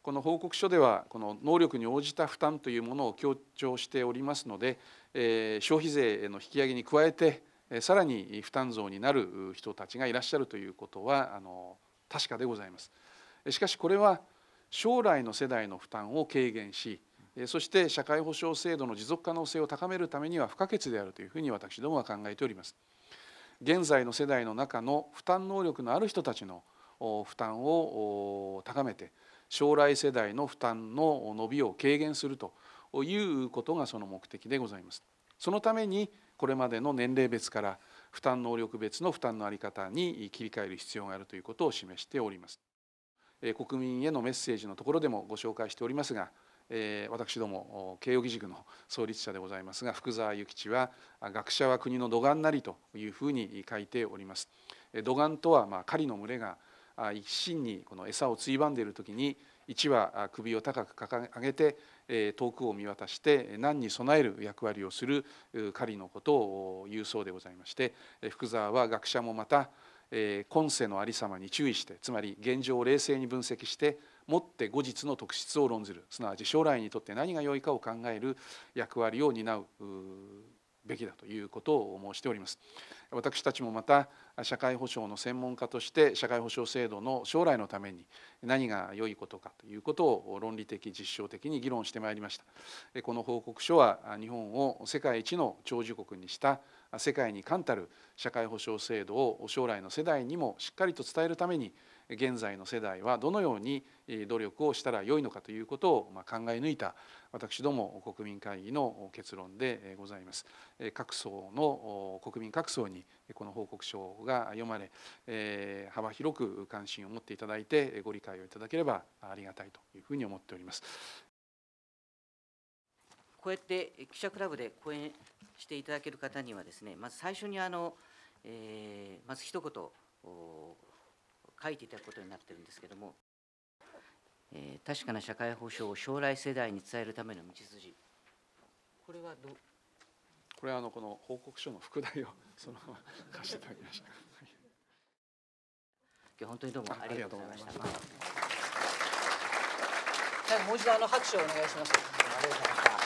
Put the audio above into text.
この報告書ではこの能力に応じた負担というものを強調しておりますので、え消費税の引き上げに加えてえさらに負担増になる人たちがいらっしゃるということはあの確かでございます。しかしこれは将来の世代の負担を軽減しそして社会保障制度の持続可能性を高めるためには不可欠であるというふうに私どもは考えております。現在の世代の中の負担能力のある人たちの負担を高めて将来世代の負担の伸びを軽減するということがその目的でございます。そのためにこれまでの年齢別から負担能力別の負担のあり方に切り替える必要があるということを示しております。国民へのメッセージのところでもご紹介しておりますがえ私ども慶應義塾の創立者でございますが福沢諭吉は「学者は国の土眼なり」というふうに書いております。土眼とは、ま狩りの群れが一心にこの餌をついばんでいる時に1羽首を高く掲げて遠くを見渡して難に備える役割をする狩りのことを言うそうでございまして福沢は学者もまたえ今世のありさまに注意してつまり現状を冷静に分析してもって後日の特質を論ずるすなわち将来にとって何が良いかを考える役割を担うべきだということを申しております。私たちもまた社会保障の専門家として社会保障制度の将来のために何が良いことかということを論理的実証的に議論してまいりましたこの報告書は日本を世界一の長寿国にした世界に冠たる社会保障制度を将来の世代にもしっかりと伝えるために現在の世代はどのように努力をしたらよいのかということを考え抜いた私ども国民会議の結論でございます。各層の国民各層にこの報告書が読まれ、えー、幅広く関心を持っていただいてご理解をいただければありがたいというふうに思っております。こうやって記者クラブで講演していただける方にはですねまず最初にあの、えー、まず一言書いていただくことになってるんですけれども、えー、確かな社会保障を将来世代に伝えるための道筋これはどこれはあのこの報告書の副題を そのまま貸していただきました今日本当にどうもありがとうございました。最もう一度あの拍手をお願いします。ありがとうございました。